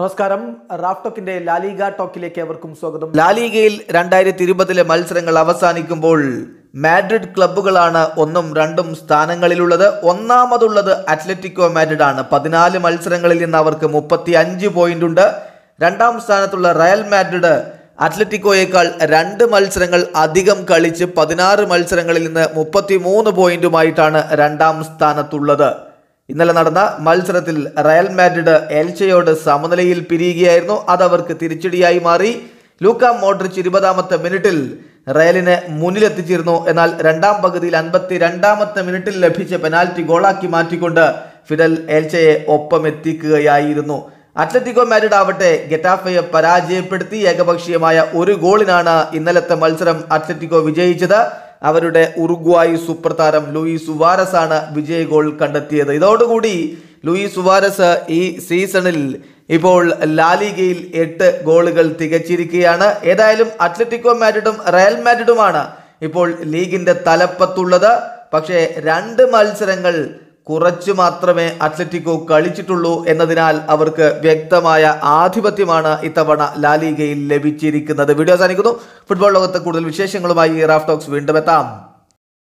നമസ്കാരം റാഫ്ടോക്കിന്റെ ലാലിഗ ടോക്കിലേക്ക് അവർക്കും സ്വാഗതം ലാലിഗയിൽ രണ്ടായിരത്തി ഇരുപതിലെ മത്സരങ്ങൾ അവസാനിക്കുമ്പോൾ മാഡ്രിഡ് ക്ലബുകളാണ് ഒന്നും രണ്ടും സ്ഥാനങ്ങളിലുള്ളത് ഒന്നാമതുള്ളത് അത്ലറ്റിക്കോ മാഡ്രിഡ് ആണ് പതിനാല് മത്സരങ്ങളിൽ നിന്ന് അവർക്ക് മുപ്പത്തി അഞ്ച് പോയിന്റ് ഉണ്ട് രണ്ടാം സ്ഥാനത്തുള്ള റയൽ മാഡ്രിഡ് അത്ലറ്റിക്കോയേക്കാൾ രണ്ട് മത്സരങ്ങൾ അധികം കളിച്ച് പതിനാറ് മത്സരങ്ങളിൽ നിന്ന് മുപ്പത്തി മൂന്ന് പോയിന്റുമായിട്ടാണ് രണ്ടാം സ്ഥാനത്തുള്ളത് ഇന്നലെ നടന്ന മത്സരത്തിൽ റയൽ മാഡ്രിഡ് എൽച്ചയോട് സമനിലയിൽ പിരിയുകയായിരുന്നു അത് അവർക്ക് തിരിച്ചടിയായി മാറി ലൂക്ക മോഡ്രിച്ച് ഇരുപതാമത്തെ മിനിറ്റിൽ റയലിന് മുന്നിലെത്തിച്ചിരുന്നു എന്നാൽ രണ്ടാം പകുതിയിൽ അൻപത്തി രണ്ടാമത്തെ മിനിറ്റിൽ ലഭിച്ച പെനാൽറ്റി ഗോളാക്കി മാറ്റിക്കൊണ്ട് ഫിഡൽ എൽച്ചയെ ഒപ്പമെത്തിക്കുകയായിരുന്നു അത്ലറ്റിക്കോ മാരിഡ് ആവട്ടെ ഗെറ്റാഫയെ പരാജയപ്പെടുത്തി ഏകപക്ഷീയമായ ഒരു ഗോളിനാണ് ഇന്നലത്തെ മത്സരം അത്ലറ്റിക്കോ വിജയിച്ചത് അവരുടെ ഉറുഗ്വായ് സൂപ്പർ താരം ലൂയി സുവാരസ് ആണ് വിജയ ഗോൾ കണ്ടെത്തിയത് ഇതോടുകൂടി ലൂയി സുവാരസ് ഈ സീസണിൽ ഇപ്പോൾ ലാലിഗയിൽ എട്ട് ഗോളുകൾ തികച്ചിരിക്കുകയാണ് ഏതായാലും അത്ലറ്റിക്കോ മാഡ്രിഡും റയൽ മാഡ്രിഡുമാണ് ഇപ്പോൾ ലീഗിന്റെ തലപ്പത്തുള്ളത് പക്ഷേ രണ്ട് മത്സരങ്ങൾ കുറച്ചു മാത്രമേ അത്ലറ്റിക്കോ കളിച്ചിട്ടുള്ളൂ എന്നതിനാൽ അവർക്ക് വ്യക്തമായ ആധിപത്യമാണ് ഇത്തവണ ലാലിഗയിൽ ലഭിച്ചിരിക്കുന്നത് വീഡിയോ അവസാനിക്കുന്നു ഫുട്ബോൾ ലോകത്ത് കൂടുതൽ വിശേഷങ്ങളുമായി റാഫ് ടോക്സ് വീണ്ടും എത്താം